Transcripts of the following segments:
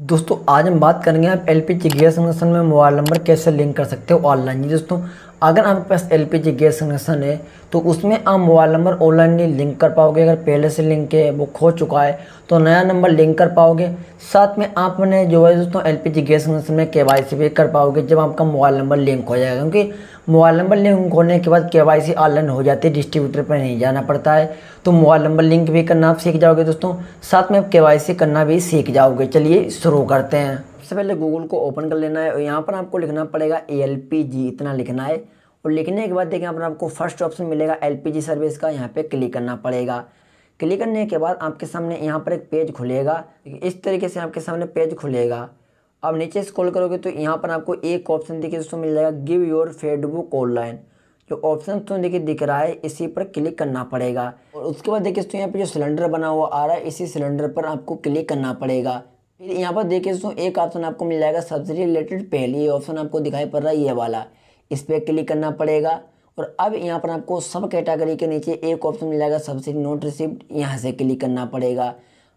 दोस्तों आज हम बात करेंगे आप L P G gas connection में मोबाइल नंबर कैसे लिंक कर सकते हो ऑनलाइन जी दोस्तों अगर आपके पास एल गैस कनेक्शन है तो उसमें आप मोबाइल नंबर ऑनलाइन नहीं लिंक कर पाओगे अगर पहले से लिंक है वो खो चुका है तो नया नंबर लिंक कर पाओगे साथ में आपने जो है दोस्तों एल गैस कनेक्शन में के भी कर पाओगे जब आपका मोबाइल नंबर लिंक हो जाएगा क्योंकि मोबाइल नंबर लिंक होने के बाद के वाई ऑनलाइन हो जाती है डिस्ट्रीब्यूटर पर नहीं जाना पड़ता है तो मोबाइल नंबर लिंक भी करना आप सीख जाओगे दोस्तों साथ में आप के करना भी सीख जाओगे चलिए शुरू करते हैं सबसे पहले गूगल को ओपन कर लेना है और यहाँ पर आपको लिखना पड़ेगा ए एल पी जी इतना लिखना है और लिखने के बाद देखिए यहाँ पर आपको फर्स्ट ऑप्शन मिलेगा एल पी जी सर्विस का यहाँ पर क्लिक करना पड़ेगा क्लिक करने के बाद आपके सामने यहाँ पर एक पेज खुलेगा इस तरीके से आपके सामने पेज खुलेगा अब नीचे स्क्रॉल करोगे तो यहाँ पर आपको एक ऑप्शन देखिए दोस्तों मिल जाएगा गिव योर फेडबुक ऑनलाइन जो ऑप्शन तो देखिए दिख रहा है इसी पर क्लिक करना पड़ेगा और उसके बाद देखिए दोस्तों यहाँ पे जो सिलेंडर बना हुआ आ रहा है इसी सिलेंडर पर आपको क्लिक करना पड़ेगा फिर यहाँ पर देखिए दोस्तों एक ऑप्शन आपको मिल जाएगा सब्सिडी रिलेटेड पहली ऑप्शन आपको दिखाई पड़ रहा है ये वाला इस पर क्लिक करना पड़ेगा और अब यहाँ पर आपको सब कैटेगरी के नीचे एक ऑप्शन मिल जाएगा सब्सिडी नोट रिसिप्ट यहाँ से क्लिक करना पड़ेगा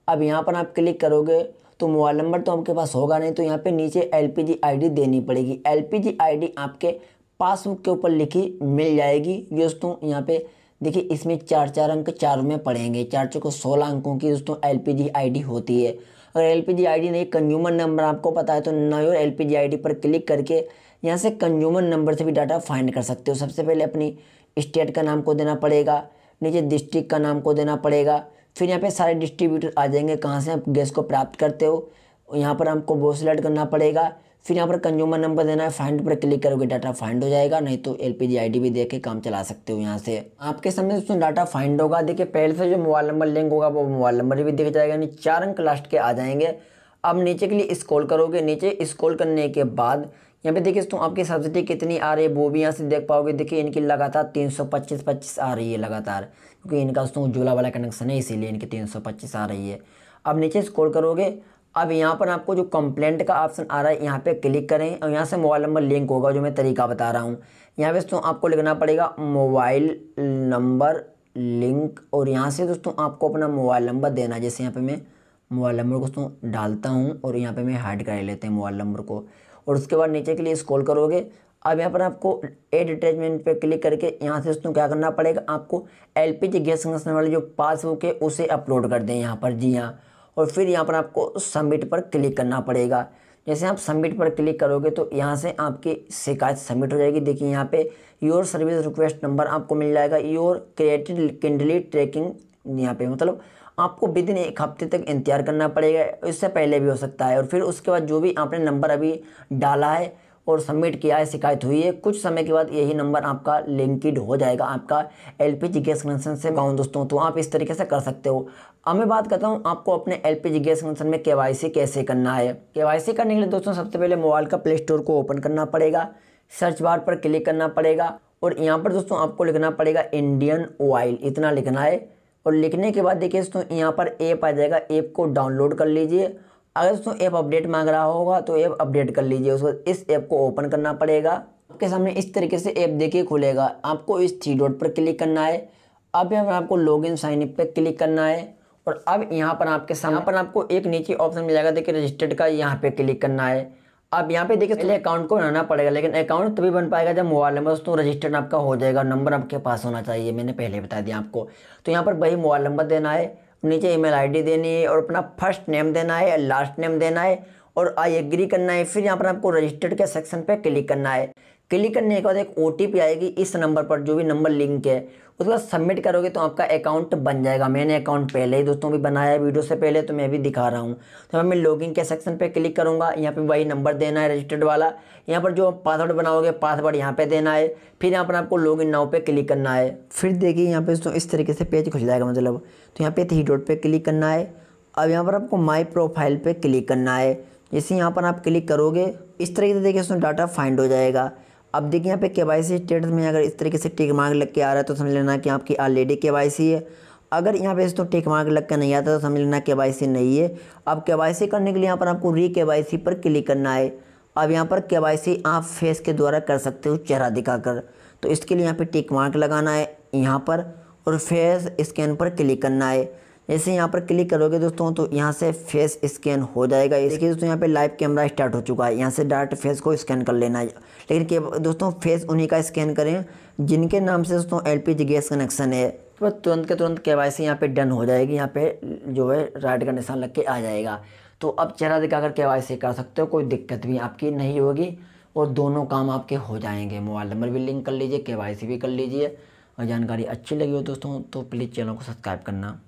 अब यहाँ पर आप क्लिक करोगे तो मोबाइल नंबर तो आपके पास होगा नहीं तो यहाँ पे नीचे एल पी देनी पड़ेगी एल पी आपके पासबुक के ऊपर लिखी मिल जाएगी दोस्तों यहाँ पे देखिए इसमें चार चार अंक चारों में पड़ेंगे चार चौक सोलह अंकों की दोस्तों एल पी होती है और एल पी नहीं कंज्यूमर नंबर आपको पता है तो नयोर एल पी पर क्लिक करके यहाँ से कंज्यूमर नंबर से भी डाटा फाइंड कर सकते हो सबसे पहले अपनी स्टेट का नाम को देना पड़ेगा नीचे डिस्ट्रिक्ट का नाम को देना पड़ेगा फिर यहाँ पे सारे डिस्ट्रीब्यूटर आ जाएंगे कहाँ से आप गैस को प्राप्त करते हो यहाँ पर हमको वो सिलेक्ट करना पड़ेगा फिर यहाँ पर कंज्यूमर नंबर देना है फाइंड पर क्लिक करोगे डाटा फाइंड हो जाएगा नहीं तो एल पी भी देख के काम चला सकते हो यहाँ से आपके सामने दोस्तों डाटा फाइंड होगा देखिए पहले से जो मोबाइल नंबर लिंक होगा वो मोबाइल नंबर भी दिख जाएगा यानी चार अंक लास्ट के आ जाएंगे अब नीचे के लिए स्कॉल करोगे नीचे स्कॉल करने के बाद यहाँ पे देखिए दोस्तों आपकी सब्सिडी कितनी आ रही है वो भी यहाँ से देख पाओगे देखिए इनकी लगातार पच्चीस पच्चीस आ रही है लगातार क्योंकि इनका दोस्तों उज्ज्वला वाला कनेक्शन है इसीलिए इनकी पच्चीस आ रही है अब नीचे स्क्रॉल करोगे अब यहाँ पर आपको जो कंप्लेंट का ऑप्शन आ रहा है यहाँ पे क्लिक करें और यहाँ से मोबाइल नंबर लिंक होगा जो मैं तरीका बता रहा हूँ यहाँ पे दोस्तों आपको लिखना पड़ेगा मोबाइल नंबर लिंक और यहाँ से दोस्तों आपको अपना मोबाइल नंबर देना जैसे यहाँ पे मैं मोबाइल नंबर को दोस्तों डालता हूँ और यहाँ पर मैं हाइड कर लेते हैं मोबाइल नंबर को और उसके बाद नीचे के लिए स्कॉल करोगे अब यहाँ पर आपको एड अटैचमेंट पर क्लिक करके यहाँ से दोस्तों क्या करना पड़ेगा आपको जी गैस संरक्षण वाली जो पासबुक है उसे अपलोड कर दें यहाँ पर जी हाँ और फिर यहाँ पर आपको सबमिट पर क्लिक करना पड़ेगा जैसे आप सबमिट पर क्लिक करोगे तो यहाँ से आपकी शिकायत सबमिट हो जाएगी देखिए यहाँ पे योर सर्विस रिक्वेस्ट नंबर आपको मिल जाएगा योर क्रिएटेड किंडली ट्रैकिंग यहाँ पे मतलब आपको विद इन एक हफ्ते तक इंतजार करना पड़ेगा इससे पहले भी हो सकता है और फिर उसके बाद जो भी आपने नंबर अभी डाला है और सबमिट किया है शिकायत हुई है कुछ समय के बाद यही नंबर आपका लिंकड हो जाएगा आपका L P G gas connection से गाँव दोस्तों तो आप इस तरीके से कर सकते हो अब मैं बात करता हूँ आपको अपने L P G gas connection में के कैसे करना है के करने के लिए दोस्तों सबसे पहले मोबाइल का प्ले स्टोर को ओपन करना पड़ेगा सर्च बार पर क्लिक करना पड़ेगा और यहाँ पर दोस्तों आपको लिखना पड़ेगा इंडियन ऑयल इतना लिखना है और लिखने के बाद देखिए दोस्तों यहाँ पर ऐप आ जाएगा ऐप को डाउनलोड कर लीजिए अगर दोस्तों ऐप अपडेट मांग रहा होगा तो ऐप अपडेट कर लीजिए उसको इस ऐप को ओपन करना पड़ेगा आपके सामने इस तरीके से ऐप देखिए खुलेगा आपको इस थ्री डॉट पर क्लिक करना है अब यहाँ पर आपको लॉग इन साइन अप पर क्लिक करना है और अब यहाँ पर आपके सामने पर आपको एक नीचे ऑप्शन मिल जाएगा देखिए रजिस्टर्ड का यहाँ पर क्लिक करना है अब यहाँ पे देखिए पहले अकाउंट को बनाना पड़ेगा लेकिन अकाउंट तभी बन पाएगा जब मोबाइल नंबर दोस्तों रजिस्टर्ड आपका हो जाएगा नंबर आपके पास होना चाहिए मैंने पहले बता दिया आपको तो यहाँ पर वही मोबाइल नंबर देना है नीचे ईमेल आईडी देनी है और अपना फर्स्ट नेम देना है लास्ट नेम देना है और आई एग्री करना है फिर यहाँ पर आपको रजिस्टर्ड के सेक्शन पे क्लिक करना है क्लिक करने के बाद एक ओ आएगी इस नंबर पर जो भी नंबर लिंक है उसके बाद सबमिट करोगे तो आपका अकाउंट बन जाएगा मैंने अकाउंट पहले ही दोस्तों भी बनाया है वीडियो से पहले तो मैं भी दिखा रहा हूँ तो मैं लॉगिन के सेक्शन पे क्लिक करूँगा यहाँ पे वही नंबर देना है रजिस्टर्ड वाला यहाँ पर जो पासवर्ड बनाओगे पासवर्ड यहाँ पे देना है फिर यहाँ पर आपको इन नाव पर क्लिक करना है फिर देखिए यहाँ पर दोस्तों इस तरीके से पेज खुल जाएगा मतलब तो यहाँ पे थ्री डॉट पर क्लिक करना है अब यहाँ पर आपको माई प्रोफाइल पर क्लिक करना है जैसे यहाँ पर आप क्लिक करोगे इस तरीके से देखिए उसमें डाटा फाइंड हो जाएगा अब देखिए यहाँ पे के वाई सी स्टेटस में अगर इस तरीके से टिक मार्क लग के आ रहा है तो समझ लेना कि आपकी ऑलरेडी के वाई सी है अगर यहाँ पे तो टिक मार्क लग के नहीं आता तो समझ लेना के वाई सी नहीं है अब के वाई सी करने के लिए यहाँ पर आपको री के वाई सी पर क्लिक करना है अब यहाँ पर के वाई सी आप फेस के द्वारा कर सकते हो चेहरा दिखाकर तो इसके लिए यहाँ पर टिक मार्क लगाना है यहाँ पर और फेस स्कैन पर क्लिक करना है जैसे यहाँ पर क्लिक करोगे दोस्तों तो यहाँ से फेस स्कैन हो जाएगा इसके दोस्तों यहाँ पे लाइव कैमरा स्टार्ट हो चुका है यहाँ से डायरेक्ट फेस को स्कैन कर लेना है लेकिन दोस्तों फेस उन्हीं का स्कैन करें जिनके नाम से दोस्तों जी गैस कनेक्शन है तो तुरंत के तुरंत के वाई सी यहाँ पर डन हो जाएगी यहाँ पर जो है राइट का निशान लग के आ जाएगा तो अब चेहरा दिखाकर के वाई सी कर सकते हो कोई दिक्कत भी आपकी नहीं होगी और दोनों काम आपके हो जाएंगे मोबाइल नंबर भी लिंक कर लीजिए के वाई सी भी कर लीजिए और जानकारी अच्छी लगी हो दोस्तों तो प्लीज़ चैनल को सब्सक्राइब करना